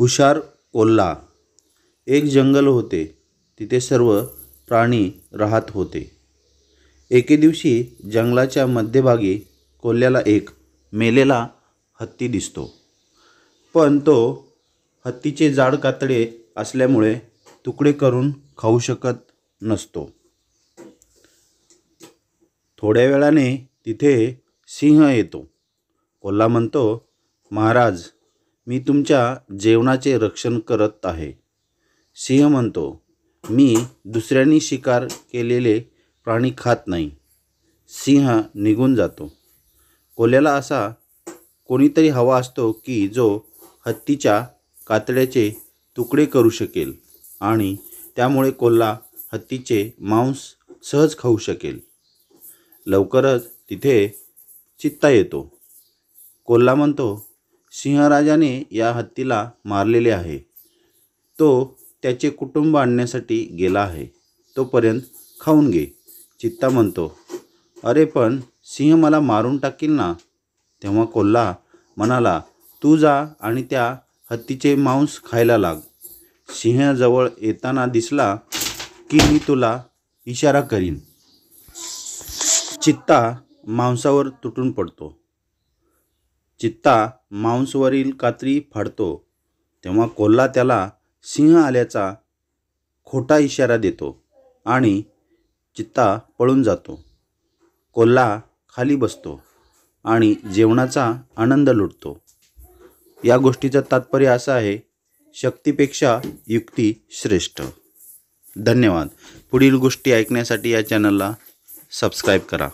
हुशार ओल्ला एक जंगल होते तिथे सर्व प्राणी राहत होते एके दिवशी जंगलाच्या मध्यभागी कोल्ह्याला एक मेलेला हत्ती दिसतो पण तो हत्तीचे जाड कातडे असल्यामुळे तुकडे करून खाऊ शकत नसतो थोड्या वेळाने तिथे सिंह येतो कोल्हा म्हणतो महाराज मी तुमच्या जेवणाचे रक्षण करत आहे सिंह म्हणतो मी दुसऱ्यांनी शिकार केलेले प्राणी खात नाही सिंह निघून जातो कोल्याला असा कोणीतरी हवा असतो की जो हत्तीच्या कातड्याचे तुकडे करू शकेल आणि त्यामुळे कोल्हा हत्तीचे मांस सहज खाऊ शकेल लवकरच तिथे चित्ता येतो कोल्हा म्हणतो सिंहराजाने या हत्तीला मारलेले आहे तो त्याचे कुटुंब आणण्यासाठी गेला आहे तोपर्यंत खाऊन घे चित्ता म्हणतो अरे पण सिंह मला मारून टाकील ना तेव्हा कोल्हा म्हणाला तू जा आणि त्या हत्तीचे मांस खायला लाग सिंहजवळ येताना दिसला की मी तुला इशारा करीन चित्ता मांसावर तुटून पडतो चित्ता मांसवरील कात्री फाडतो तेव्हा कोल्हा त्याला सिंह आल्याचा खोटा इशारा देतो आणि चित्ता पळून जातो कोल्हा खाली बसतो आणि जेवणाचा आनंद लुटतो या गोष्टीचं तात्पर्य असं आहे शक्तीपेक्षा युक्ती श्रेष्ठ धन्यवाद पुढील गोष्टी ऐकण्यासाठी या चॅनलला सबस्क्राईब करा